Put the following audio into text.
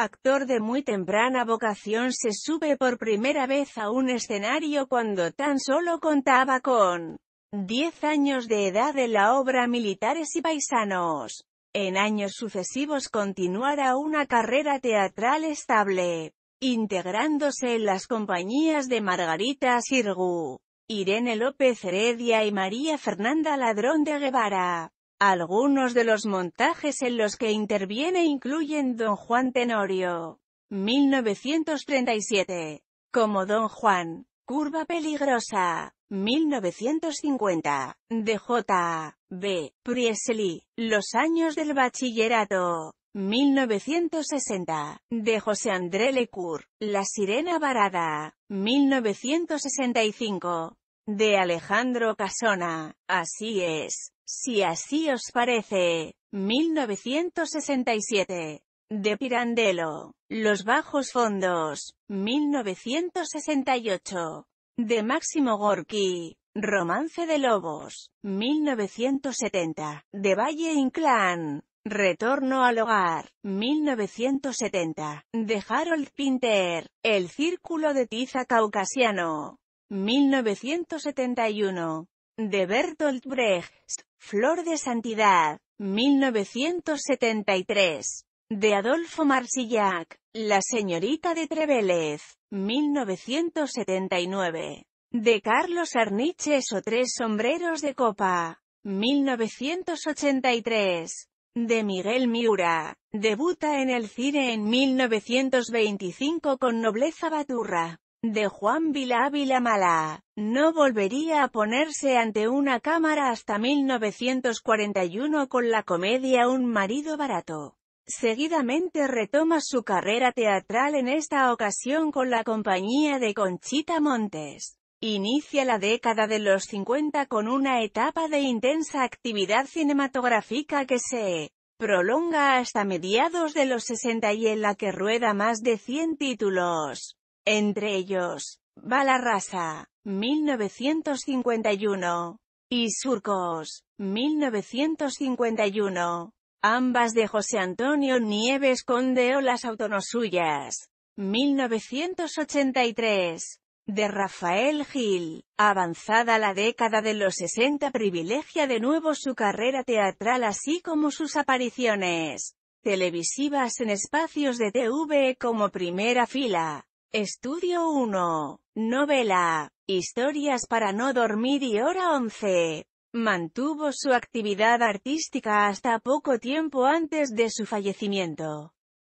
actor de muy temprana vocación se sube por primera vez a un escenario cuando tan solo contaba con 10 años de edad en la obra Militares y Paisanos. En años sucesivos continuará una carrera teatral estable, integrándose en las compañías de Margarita Sirgu, Irene López Heredia y María Fernanda Ladrón de Guevara. Algunos de los montajes en los que interviene incluyen Don Juan Tenorio, 1937, como Don Juan, Curva Peligrosa, 1950, de J. B. Priestley, Los años del bachillerato, 1960, de José André Lecour, La sirena varada, 1965, de Alejandro Casona, así es, si así os parece. 1967. De Pirandello. Los bajos fondos. 1968. De Máximo Gorki. Romance de Lobos. 1970. De Valle Inclán. Retorno al hogar, 1970, de Harold Pinter, El círculo de tiza caucasiano, 1971, de Bertolt Brecht, Flor de Santidad, 1973, de Adolfo Marsillac, La señorita de Trevélez, 1979, de Carlos Arniches o Tres sombreros de copa, 1983, de Miguel Miura, debuta en el cine en 1925 con Nobleza Baturra de Juan Ávila Mala. No volvería a ponerse ante una cámara hasta 1941 con la comedia Un marido barato. Seguidamente retoma su carrera teatral en esta ocasión con la compañía de Conchita Montes. Inicia la década de los 50 con una etapa de intensa actividad cinematográfica que se prolonga hasta mediados de los 60 y en la que rueda más de 100 títulos. Entre ellos, Rasa, 1951, y Surcos, 1951, ambas de José Antonio Nieves Conde o las Autonosuyas, 1983, de Rafael Gil, avanzada la década de los 60 privilegia de nuevo su carrera teatral así como sus apariciones televisivas en espacios de TV como primera fila. Estudio 1. Novela. Historias para no dormir y hora 11. Mantuvo su actividad artística hasta poco tiempo antes de su fallecimiento.